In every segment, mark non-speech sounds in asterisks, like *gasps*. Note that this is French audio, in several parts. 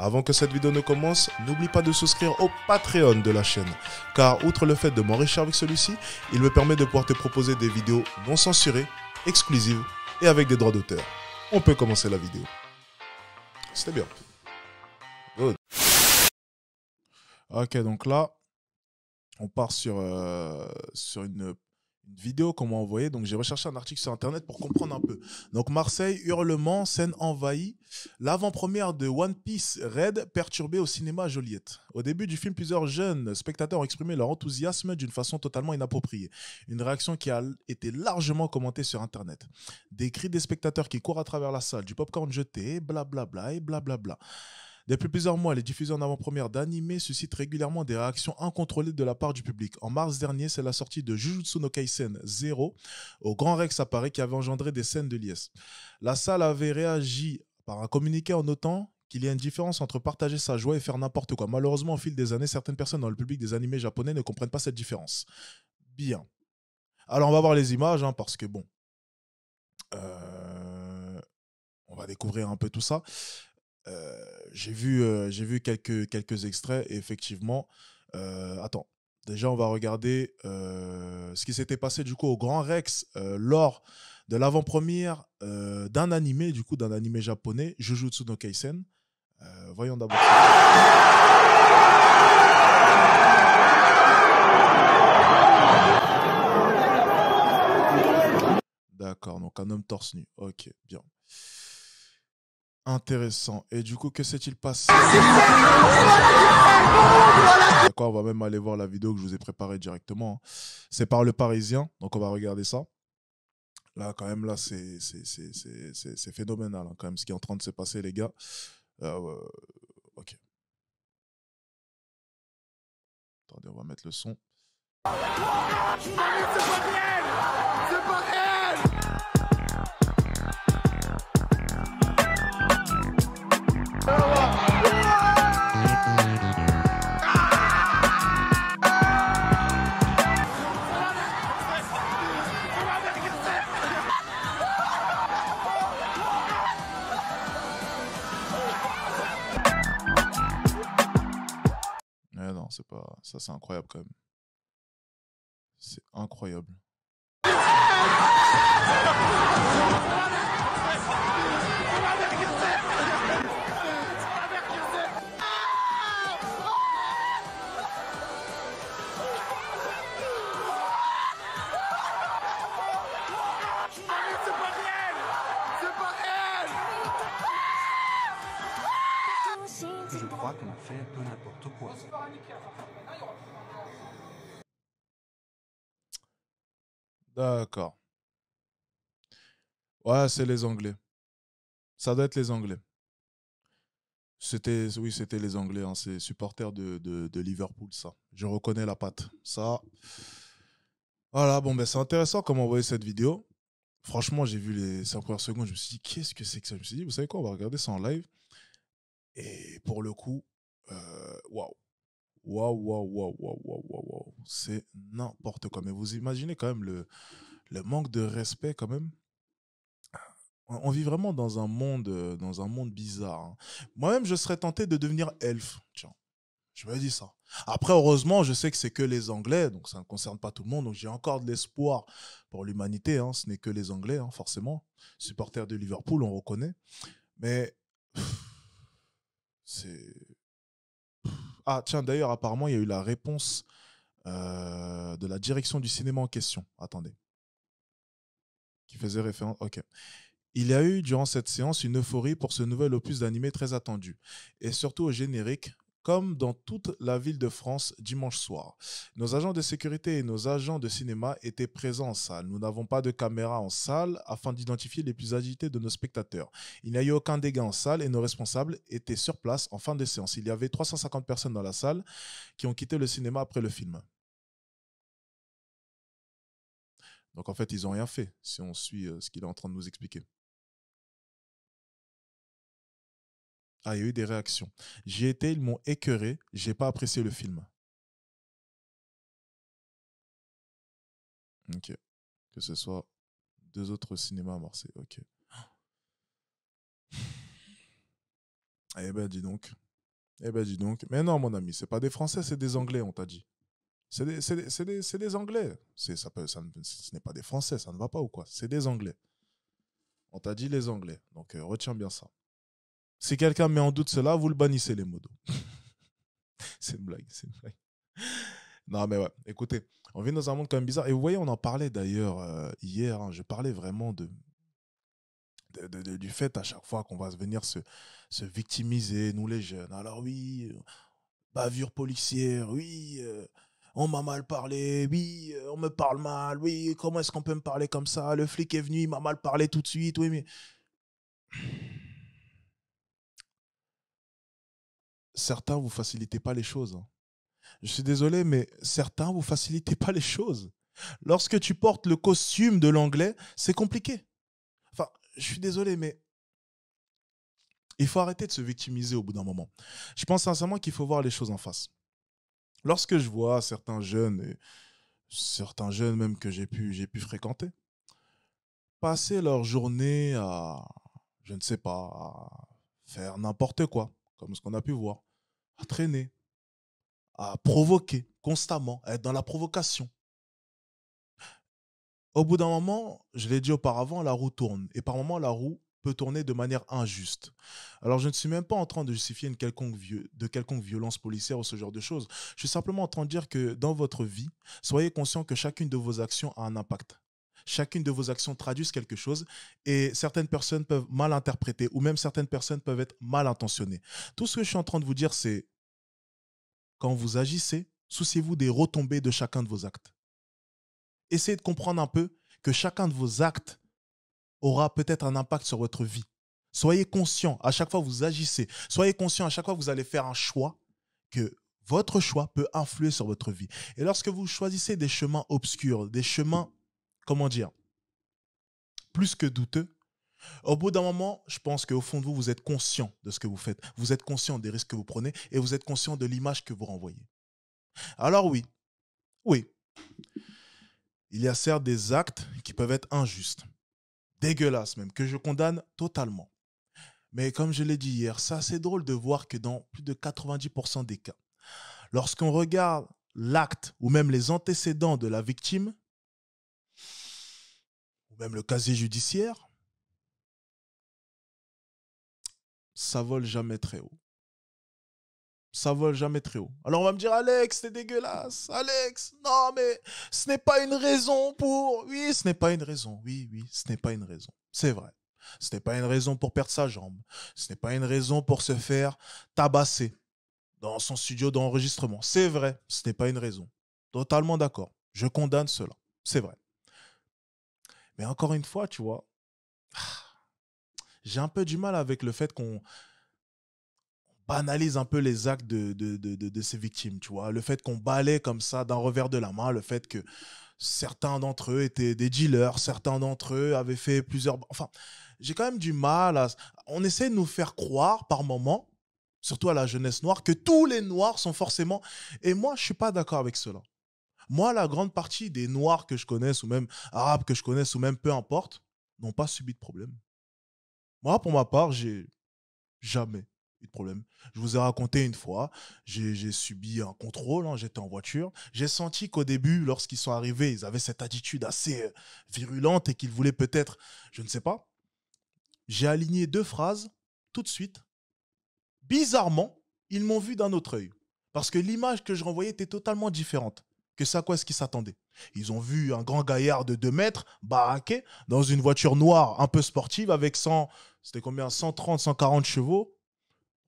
Avant que cette vidéo ne commence, n'oublie pas de souscrire au Patreon de la chaîne, car outre le fait de m'enrichir avec celui-ci, il me permet de pouvoir te proposer des vidéos non censurées, exclusives et avec des droits d'auteur. On peut commencer la vidéo. C'était bien. Good. Ok, donc là, on part sur, euh, sur une vidéo qu'on m'a envoyée. Donc, j'ai recherché un article sur Internet pour comprendre un peu. Donc, Marseille, hurlement, scène envahie. L'avant-première de One Piece Red perturbée au cinéma à Joliette. Au début du film, plusieurs jeunes spectateurs ont exprimé leur enthousiasme d'une façon totalement inappropriée. Une réaction qui a été largement commentée sur Internet. Des cris des spectateurs qui courent à travers la salle, du popcorn jeté, blablabla et blablabla. Depuis plusieurs mois, les diffusions en avant-première d'animés suscitent régulièrement des réactions incontrôlées de la part du public. En mars dernier, c'est la sortie de Jujutsu no Kaisen 0 au Grand Rex à qui avait engendré des scènes de liesse. La salle avait réagi par un communiqué en notant qu'il y a une différence entre partager sa joie et faire n'importe quoi. Malheureusement, au fil des années, certaines personnes dans le public des animés japonais ne comprennent pas cette différence. Bien. Alors, on va voir les images, hein, parce que bon. Euh, on va découvrir un peu tout ça. Euh, j'ai vu, euh, j'ai vu quelques, quelques extraits et effectivement, euh, attends, déjà on va regarder ce qui s'était passé du coup au Grand Rex lors de l'avant-première d'un animé, du coup d'un animé japonais, Jujutsu no Kaisen. voyons d'abord. D'accord, donc un homme torse nu. Ok, bien. Intéressant. Et du coup, que s'est-il passé D'accord, on va même aller voir la vidéo que je vous ai préparée directement. Hein. C'est par le Parisien, donc on va regarder ça. Là, quand même, là, c'est phénoménal, hein, quand même, ce qui est en train de se passer, les gars. Euh, ok. Attendez, on va mettre le son. C'est pas C'est pas Ça, c'est incroyable quand même. C'est incroyable. *laughs* fait un peu n'importe quoi. D'accord. Ouais, c'est les Anglais. Ça doit être les Anglais. C'était, oui, c'était les Anglais. Hein. C'est supporters de, de, Liverpool, ça. Je reconnais la patte. Ça. Voilà, bon, ben, c'est intéressant comment on voyait cette vidéo. Franchement, j'ai vu les 5 premières secondes. Je me suis dit, qu'est-ce que c'est que ça Je me suis dit, vous savez quoi, on va regarder ça en live. Et pour le coup, euh, waouh. Waouh, waouh, waouh, waouh, waouh, waouh. C'est n'importe quoi. Mais vous imaginez quand même le, le manque de respect quand même on vit vraiment dans un monde, euh, dans un monde bizarre. Hein. Moi-même, je serais tenté de devenir elfe. Tiens, je me dis ça. Après, heureusement, je sais que c'est que les Anglais, donc ça ne concerne pas tout le monde. Donc j'ai encore de l'espoir pour l'humanité. Hein. Ce n'est que les Anglais, hein, forcément. Supporters de Liverpool, on reconnaît. Mais c'est. Ah, tiens, d'ailleurs, apparemment, il y a eu la réponse euh, de la direction du cinéma en question. Attendez. Qui faisait référence. Ok. Il y a eu, durant cette séance, une euphorie pour ce nouvel opus d'animé très attendu. Et surtout au générique, comme dans toute la ville de France dimanche soir. Nos agents de sécurité et nos agents de cinéma étaient présents en salle. Nous n'avons pas de caméra en salle afin d'identifier les plus agités de nos spectateurs. Il n'y a eu aucun dégât en salle et nos responsables étaient sur place en fin de séance. Il y avait 350 personnes dans la salle qui ont quitté le cinéma après le film. Donc en fait, ils n'ont rien fait, si on suit euh, ce qu'il est en train de nous expliquer. il y a eu des réactions. J'y étais, ils m'ont écœuré, j'ai pas apprécié le film. Ok. Que ce soit deux autres cinémas à Ok. *gasps* Eh ben, dis donc. Eh ben, dis donc. Mais non, mon ami, c'est pas des Français, c'est des Anglais, on t'a dit. C'est des, des, des, des, Anglais. Ça peut, ça, ce n'est pas des Français, ça ne va pas ou quoi C'est des Anglais. On t'a dit les Anglais. Donc, euh, retiens bien ça. Si quelqu'un met en doute cela, vous le bannissez, les modos. *laughs* c'est une blague, c'est une blague. Non, mais ouais, écoutez, on vit dans un monde quand même bizarre. Et vous voyez, on en parlait d'ailleurs euh, hier. Hein, je parlais vraiment de, du fait à chaque fois qu'on va venir se, victimiser, nous les jeunes. Alors oui, euh, bavure policière, oui, euh, on m'a mal parlé, oui, on me parle mal, oui, comment est-ce qu'on peut me parler comme ça Le flic est venu, il m'a mal parlé tout de suite, oui, mais... certains vous facilitez pas les choses. Hein. Je suis désolé, mais certains vous facilitez pas les choses. Lorsque tu portes le costume de l'anglais, c'est compliqué. Enfin, je suis désolé, mais il faut arrêter de se victimiser au bout d'un moment. Je pense sincèrement qu'il faut voir les choses en face. Lorsque je vois certains jeunes, certains jeunes même que j'ai pu, j'ai pu fréquenter, passer leur journée à, je ne sais pas, faire n'importe quoi, comme ce qu'on a pu voir à traîner, à provoquer constamment, à être dans la provocation. Au bout d'un moment, je l'ai dit auparavant, la roue tourne. Et par moments, la roue peut tourner de manière injuste. Alors, je ne suis même pas en train de justifier de quelconque violence policière ou ce genre de choses. Je suis simplement en train de dire que dans votre vie, soyez conscient que chacune de vos actions a un impact. Chacune de vos actions traduisent quelque chose et certaines personnes peuvent mal interpréter ou même certaines personnes peuvent être mal intentionnées. Tout ce que je suis en train de vous dire, c'est quand vous agissez, souciez-vous des retombées de chacun de vos actes. Essayez de comprendre un peu que chacun de vos actes aura peut-être un impact sur votre vie. Soyez conscient à chaque fois que vous agissez. Soyez conscient à chaque fois que vous allez faire un choix que votre choix peut influer sur votre vie. Et lorsque vous choisissez des chemins obscurs, des chemins comment dire, plus que douteux, au bout d'un moment, je pense qu'au fond de vous, vous êtes conscient de ce que vous faites. Vous êtes conscient des risques que vous prenez et vous êtes conscient de l'image que vous renvoyez. Alors oui, oui, il y a certes des actes qui peuvent être injustes, dégueulasses même, que je condamne totalement. Mais comme je l'ai dit hier, c'est assez drôle de voir que dans plus de 90% des cas, lorsqu'on regarde l'acte ou même les antécédents de la victime, même le casier judiciaire, ça vole jamais très haut. Ça vole jamais très haut. Alors on va me dire, Alex, c'est dégueulasse. Alex, non, mais ce n'est pas une raison pour. Oui, ce n'est pas une raison. Oui, oui, ce n'est pas une raison. C'est vrai. Ce n'est pas une raison pour perdre sa jambe. Ce n'est pas une raison pour se faire tabasser dans son studio d'enregistrement. C'est vrai, ce n'est pas une raison. Totalement d'accord. Je condamne cela. C'est vrai. Mais encore une fois, tu vois, j'ai un peu du mal avec le fait qu'on banalise un peu les actes de, ces victimes, tu vois. Le fait qu'on balait comme ça d'un revers de la main, le fait que certains d'entre eux étaient des dealers, certains d'entre eux avaient fait plusieurs... Enfin, j'ai quand même du mal à... On essaie de nous faire croire par moments, surtout à la jeunesse noire, que tous les noirs sont forcément... Et moi, je ne suis pas d'accord avec cela. Moi, la grande partie des Noirs que je connaisse, ou même Arabes que je connaisse, ou même peu importe, n'ont pas subi de problème. Moi, pour ma part, j'ai jamais eu de problème. Je vous ai raconté une fois, j'ai subi un contrôle, hein, j'étais en voiture. J'ai senti qu'au début, lorsqu'ils sont arrivés, ils avaient cette attitude assez euh, virulente et qu'ils voulaient peut-être, je ne sais pas. J'ai aligné deux phrases tout de suite. Bizarrement, ils m'ont vu d'un autre œil. Parce que l'image que je renvoyais était totalement différente. Que ça quoi est-ce qu'ils s'attendaient Ils ont vu un grand gaillard de 2 mètres baraqué dans une voiture noire un peu sportive avec 100, c'était combien 130, 140 chevaux.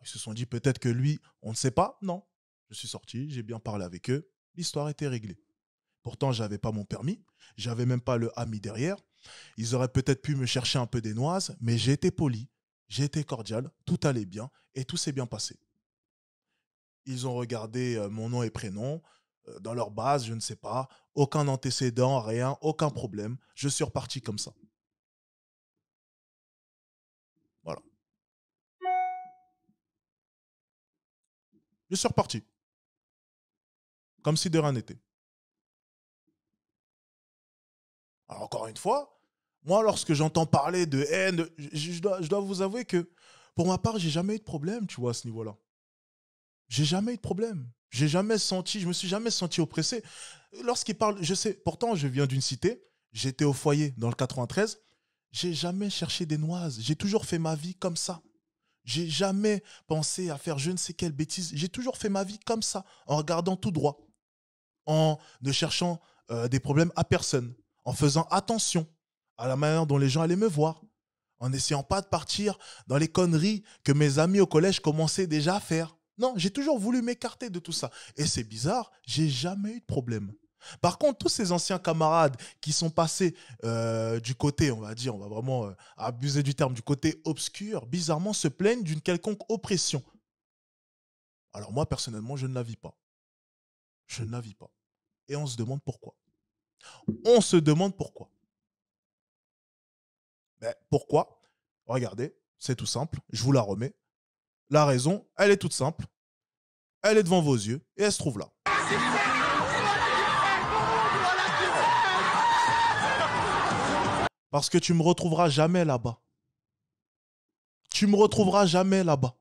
Ils se sont dit peut-être que lui, on ne sait pas. Non, je suis sorti, j'ai bien parlé avec eux, l'histoire était réglée. Pourtant, je n'avais pas mon permis, Je n'avais même pas le ami derrière. Ils auraient peut-être pu me chercher un peu des noises, mais j'ai été poli, j'ai été cordial, tout allait bien et tout s'est bien passé. Ils ont regardé euh, mon nom et prénom, euh, dans leur base, je ne sais pas, aucun antécédent, rien, aucun problème. Je suis reparti comme ça. Voilà. Je suis reparti. Comme si de rien n'était. Alors encore une fois, moi, lorsque j'entends parler de haine, je, dois, je dois vous avouer que pour ma part, j'ai jamais eu de problème, tu vois, à ce niveau-là. J'ai jamais eu de problème. J'ai jamais senti, je me suis jamais senti oppressé. Lorsqu'il parle, je sais, pourtant je viens d'une cité, j'étais au foyer dans le 93, j'ai jamais cherché des noises, j'ai toujours fait ma vie comme ça. J'ai jamais pensé à faire je ne sais quelle bêtise, j'ai toujours fait ma vie comme ça, en regardant tout droit, en ne cherchant euh, des problèmes à personne, en faisant attention à la manière dont les gens allaient me voir, en n'essayant pas de partir dans les conneries que mes amis au collège commençaient déjà à faire. Non, j'ai toujours voulu m'écarter de tout ça. Et c'est bizarre, j'ai jamais eu de problème. Par contre, tous ces anciens camarades qui sont passés euh, du côté, on va dire, on va vraiment euh, abuser du terme, du côté obscur, bizarrement se plaignent d'une quelconque oppression. Alors moi, personnellement, je ne la vis pas. Je ne la vis pas. Et on se demande pourquoi. On se demande pourquoi. Ben, pourquoi Regardez, c'est tout simple, je vous la remets. La raison, elle est toute simple. Elle est devant vos yeux et elle se trouve là. Parce que tu me retrouveras jamais là-bas. Tu me retrouveras jamais là-bas.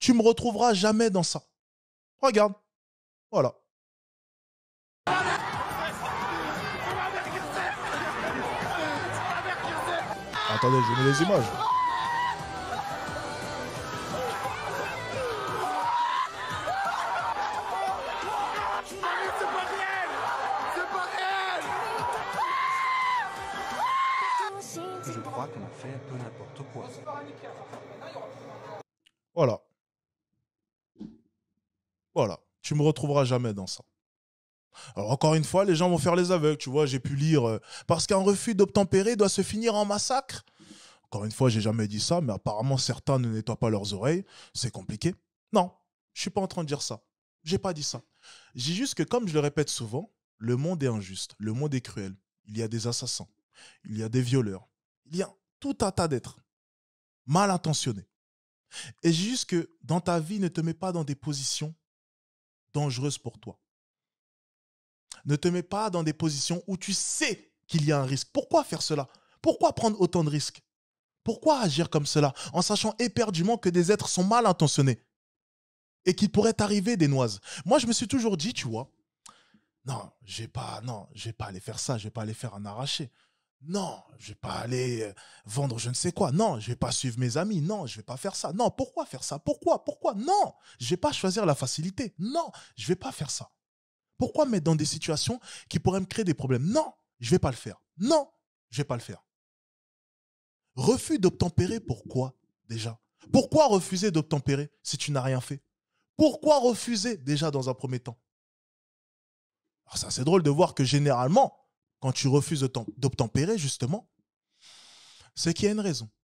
Tu me retrouveras jamais dans ça. Regarde. Voilà. Attendez, je mets les images. fait un peu n'importe quoi. Voilà. Voilà. Tu me retrouveras jamais dans ça. Alors encore une fois, les gens vont faire les aveugles, tu vois, j'ai pu lire euh, parce qu'un refus d'obtempérer doit se finir en massacre. Encore une fois, j'ai jamais dit ça, mais apparemment certains ne nettoient pas leurs oreilles, c'est compliqué. Non, je suis pas en train de dire ça. J'ai pas dit ça. J'ai juste que comme je le répète souvent, le monde est injuste, le monde est cruel. Il y a des assassins, il y a des violeurs, tout un tas d'êtres mal intentionnés. Et juste que dans ta vie, ne te mets pas dans des positions dangereuses pour toi. Ne te mets pas dans des positions où tu sais qu'il y a un risque. Pourquoi faire cela Pourquoi prendre autant de risques Pourquoi agir comme cela en sachant éperdument que des êtres sont mal intentionnés et qu'il pourrait t'arriver des noises Moi, je me suis toujours dit, tu vois, non, je ne pas, non, vais pas aller faire ça, je vais pas aller faire un arraché. Non, je vais pas aller euh, vendre je ne sais quoi. Non, je vais pas suivre mes amis. Non, je vais pas faire ça. Non, pourquoi faire ça Pourquoi Pourquoi Non, je vais pas choisir la facilité. Non, je vais pas faire ça. Pourquoi mettre dans des situations qui pourraient me créer des problèmes Non, je vais pas le faire. Non, je vais pas le faire. Refus d'obtempérer, pourquoi déjà Pourquoi refuser d'obtempérer si tu n'as rien fait Pourquoi refuser déjà dans un premier temps Alors ah, ça c'est drôle de voir que généralement, quand tu refuses d'obtempérer, justement, c'est qu'il y a une raison.